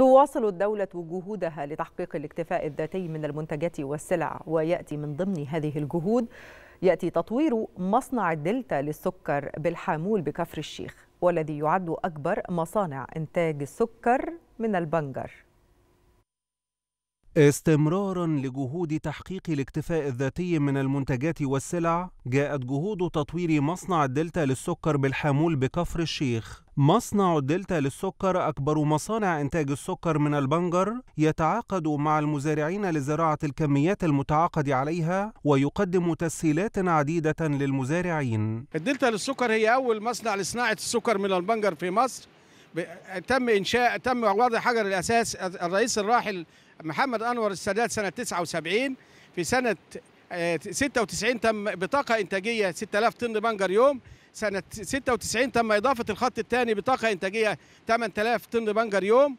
تواصل الدولة جهودها لتحقيق الاكتفاء الذاتي من المنتجات والسلع ويأتي من ضمن هذه الجهود يأتي تطوير مصنع الدلتا للسكر بالحامول بكفر الشيخ والذي يعد أكبر مصانع إنتاج السكر من البنجر استمرارا لجهود تحقيق الاكتفاء الذاتي من المنتجات والسلع جاءت جهود تطوير مصنع الدلتا للسكر بالحامول بكفر الشيخ مصنع الدلتا للسكر أكبر مصانع إنتاج السكر من البنجر يتعاقد مع المزارعين لزراعة الكميات المتعاقد عليها ويقدم تسهيلات عديدة للمزارعين الدلتا للسكر هي أول مصنع لصناعة السكر من البنجر في مصر تم انشاء تم وضع حجر الاساس الرئيس الراحل محمد انور السادات سنه 79 في سنه 96 آه، تم بطاقه انتاجيه 6000 طن بنجر يوم سنه 96 تم اضافه الخط الثاني بطاقه انتاجيه 8000 طن بنجر يوم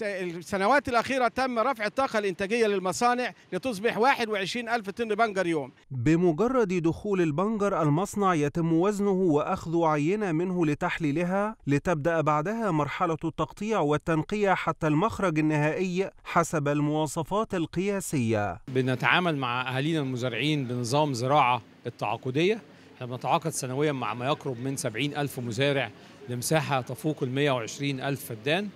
السنوات الأخيرة تم رفع الطاقة الإنتاجية للمصانع لتصبح 21 ألف طن بنجر يوم بمجرد دخول البنجر المصنع يتم وزنه وأخذ عينة منه لتحليلها لتبدأ بعدها مرحلة التقطيع والتنقية حتى المخرج النهائي حسب المواصفات القياسية بنتعامل مع أهالينا المزارعين بنظام زراعة التعاقدية احنا بنتعاقد سنويا مع ما يقرب من 70 ألف مزارع لمساحة تفوق ال 120 ألف فدان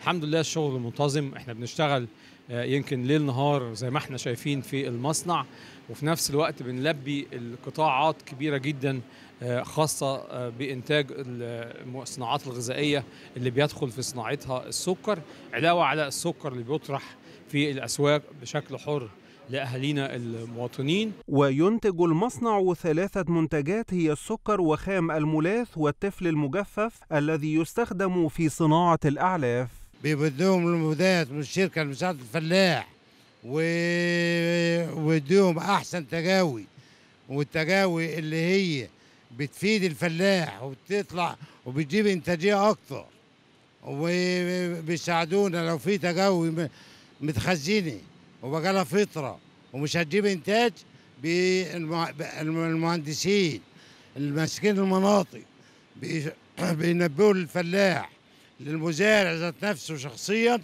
الحمد لله الشغل منتظم احنا بنشتغل آه، يمكن ليل نهار زي ما احنا شايفين في المصنع وفي نفس الوقت بنلبي القطاعات كبيره جدا آه، خاصه آه، بانتاج الصناعات الغذائيه اللي بيدخل في صناعتها السكر علاوه على السكر اللي بيطرح في الاسواق بشكل حر لأهالينا المواطنين وينتج المصنع ثلاثة منتجات هي السكر وخام الملاث والتفل المجفف الذي يستخدم في صناعة الأعلاف بيودوهم المبيدات من الشركه المساعدة الفلاح ويدوهم احسن تجاوي والتجاوي اللي هي بتفيد الفلاح وبتطلع وبتجيب انتاجيه اكتر وبيساعدونا لو في تجاوي متخزنه وبقالها فتره ومش هتجيب انتاج المهندسين المسكين المناطق بينبهوا الفلاح للمزارع ذات نفسه شخصيا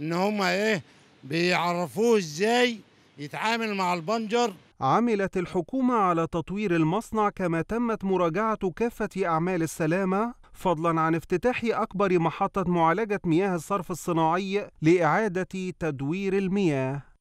ان هم ايه بيعرفوه ازاي يتعامل مع البنجر عملت الحكومة على تطوير المصنع كما تمت مراجعة كافة أعمال السلامة فضلا عن افتتاح أكبر محطة معالجة مياه الصرف الصناعي لإعادة تدوير المياه